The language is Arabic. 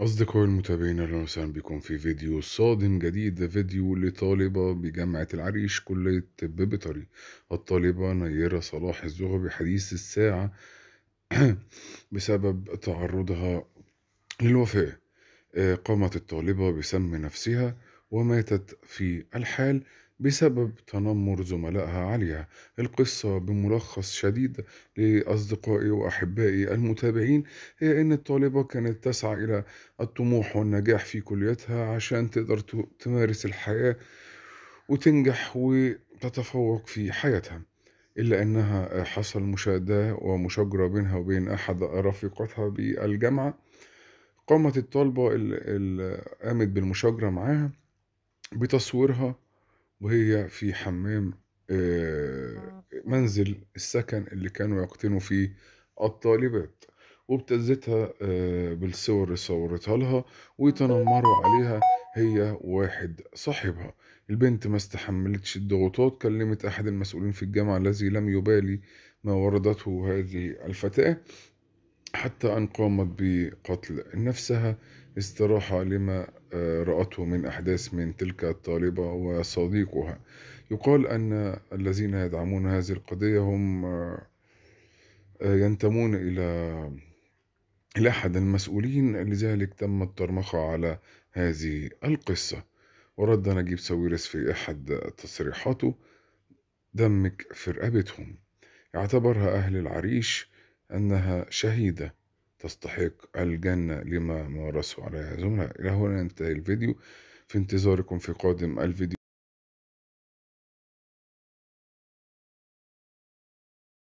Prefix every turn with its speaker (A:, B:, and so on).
A: أصدقائي المتابعين أهلا وسهلا بكم في فيديو صادم جديد فيديو لطالبة بجامعة العريش كلية طب بيطري الطالبة نيرة صلاح الزغبي حديث الساعة بسبب تعرضها للوفاة آه، قامت الطالبة بسم نفسها وماتت في الحال بسبب تنمر زملائها عليها القصة بملخص شديد لأصدقائي وأحبائي المتابعين هي أن الطالبة كانت تسعى إلى الطموح والنجاح في كليتها عشان تقدر تمارس الحياة وتنجح وتتفوق في حياتها إلا أنها حصل مشادة ومشاجرة بينها وبين أحد رفيقتها بالجامعة قامت الطالبة اللي قامت بالمشاجرة معاها بتصويرها وهي في حمام آه. منزل السكن اللي كانوا يقطنوا فيه الطالبات وابتزتها بالصور اللي صورتها لها وتنمروا عليها هي واحد صاحبها البنت ما استحملتش الضغوطات كلمت أحد المسؤولين في الجامعة الذي لم يبالي ما وردته هذه الفتاة حتى أن قامت بقتل نفسها استراحة لما آه، رأته من أحداث من تلك الطالبة وصديقها يقال أن الذين يدعمون هذه القضية هم آه، آه، ينتمون إلى إلى أحد المسؤولين لذلك تم الترمخة على هذه القصة ورد نجيب ساويرس في أحد تصريحاته دمك في رقبتهم اعتبرها أهل العريش أنها شهيدة تستحق الجنة لما مارسوا عليها زملاء إلى هنا ينتهي الفيديو في انتظاركم في قادم الفيديو